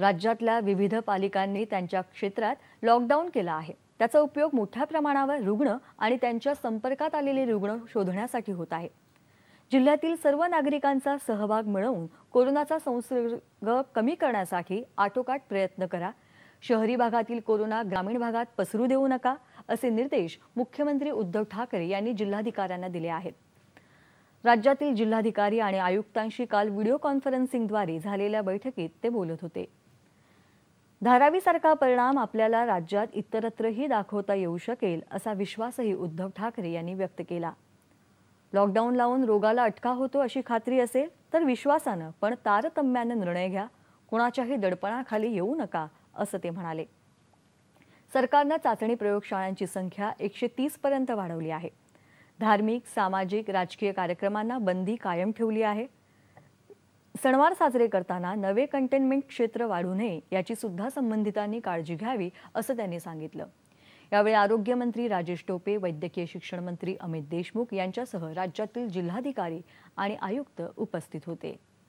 राज्यातल्या विविध पालिकांनी त्यांच्या क्षेत्रात लॉकडाऊन केला आहे त्याचा उपयोग मोठ्या प्रमाणावर रुग्ण आणि त्यांच्या संपर्कात आलेले रुग्ण शोधण्यासाठी होत आहे जिल्ह्यातील सर्व नागरिकांचा सहभाग मिळवून कोरोनाचा संसर्ग कमी करण्यासाठी आटोकाट प्रयत्न करा शहरी भागातील कोरोना ग्रामीण भागात पसरू देऊ नका असे निर्देश मुख्यमंत्री उद्धव ठाकरे यांनी जिल्हाधिकाऱ्यांना दिले आहेत राज्यातील जिल्हाधिकारी आणि आयुक्तांशी काल व्हिडिओ कॉन्फरन्सिंगद्वारे झालेल्या बैठकीत ते बोलत होते धारावीसारखा परिणाम आपल्याला राज्यात इतरत्रही दाखवता येऊ शकेल असा विश्वासही उद्धव ठाकरे यांनी व्यक्त केला लॉकडाऊन लावून रोगाला अटका होतो अशी खात्री असेल तर विश्वासानं पण तारतम्यानं निर्णय घ्या कुणाच्याही दडपणाखाली येऊ नका असं ते म्हणाले सरकारनं चाचणी प्रयोगशाळांची संख्या एकशे पर्यंत वाढवली आहे धार्मिक सामाजिक राजकीय कार्यक्रमांना बंदी कायम ठेवली आहे सणवार साजरे करताना नवे कंटेनमेंट क्षेत्र वाढू नये याची सुद्धा संबंधितांनी काळजी घ्यावी असं त्यांनी सांगितलं यावेळी आरोग्यमंत्री राजेश टोपे वैद्यकीय शिक्षण मंत्री अमित देशमुख यांच्यासह राज्यातील जिल्हाधिकारी आणि आयुक्त उपस्थित होते